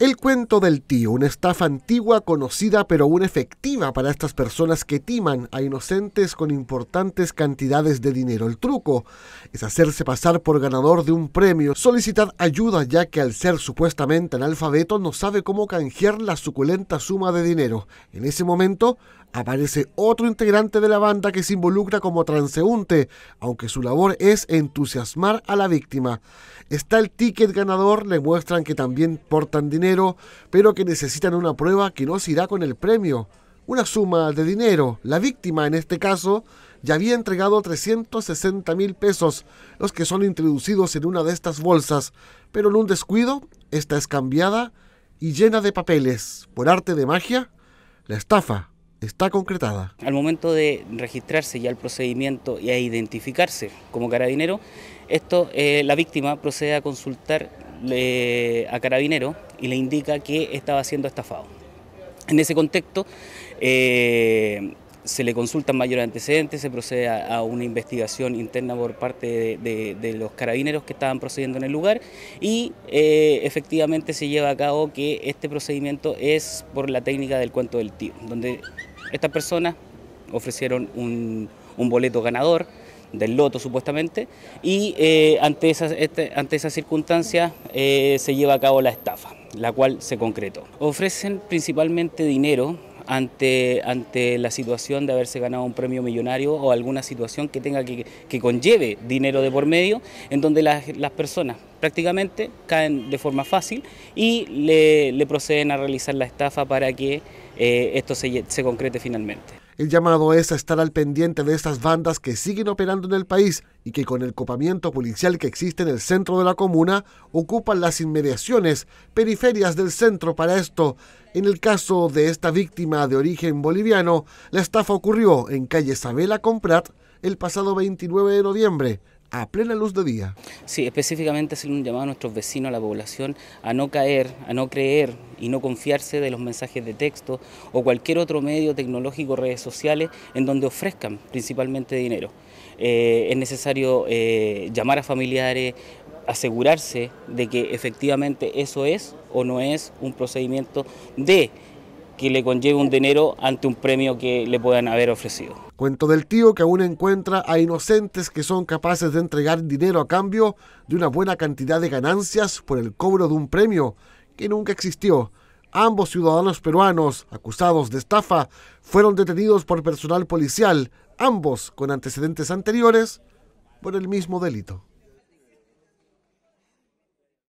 El cuento del tío, una estafa antigua, conocida pero aún efectiva para estas personas que timan a inocentes con importantes cantidades de dinero. El truco es hacerse pasar por ganador de un premio, solicitar ayuda ya que al ser supuestamente analfabeto no sabe cómo canjear la suculenta suma de dinero. En ese momento aparece otro integrante de la banda que se involucra como transeúnte, aunque su labor es entusiasmar a la víctima. Está el ticket ganador, le muestran que también portan dinero, pero que necesitan una prueba que no se irá con el premio. Una suma de dinero. La víctima, en este caso, ya había entregado 360 mil pesos, los que son introducidos en una de estas bolsas, pero en un descuido, esta es cambiada y llena de papeles. Por arte de magia, la estafa está concretada. Al momento de registrarse ya el procedimiento y a identificarse como carabinero, esto eh, la víctima procede a consultar eh, a carabinero y le indica que estaba siendo estafado. En ese contexto, eh, se le consultan mayores antecedentes, se procede a, una investigación interna por parte de, los carabineros que estaban procediendo en el lugar y efectivamente se lleva a cabo que este procedimiento es por la técnica del cuento del tío, donde estas personas ofrecieron un, boleto ganador del loto supuestamente, y eh, ante, esas, este, ante esas circunstancias eh, se lleva a cabo la estafa, la cual se concretó. Ofrecen principalmente dinero ante, ante la situación de haberse ganado un premio millonario o alguna situación que tenga que, que conlleve dinero de por medio, en donde las, personas prácticamente caen de forma fácil y le, proceden a realizar la estafa para que eh, esto se, se concrete finalmente. El llamado es a estar al pendiente de estas bandas que siguen operando en el país y que con el copamiento policial que existe en el centro de la comuna ocupan las inmediaciones periferias del centro para esto en el caso de esta víctima de origen boliviano, la estafa ocurrió en calle Isabela Comprat el pasado 29 de noviembre, a plena luz de día. Sí, específicamente hacer un llamado a nuestros vecinos, a la población, a no caer, a no creer y no confiarse de los mensajes de texto o cualquier otro medio tecnológico, redes sociales, en donde ofrezcan principalmente dinero. Eh, es necesario eh, llamar a familiares, asegurarse de que efectivamente eso es o no es un procedimiento de que le conlleve un dinero ante un premio que le puedan haber ofrecido. Cuento del tío que aún encuentra a inocentes que son capaces de entregar dinero a cambio de una buena cantidad de ganancias por el cobro de un premio que nunca existió. Ambos ciudadanos peruanos acusados de estafa fueron detenidos por personal policial, ambos con antecedentes anteriores por el mismo delito.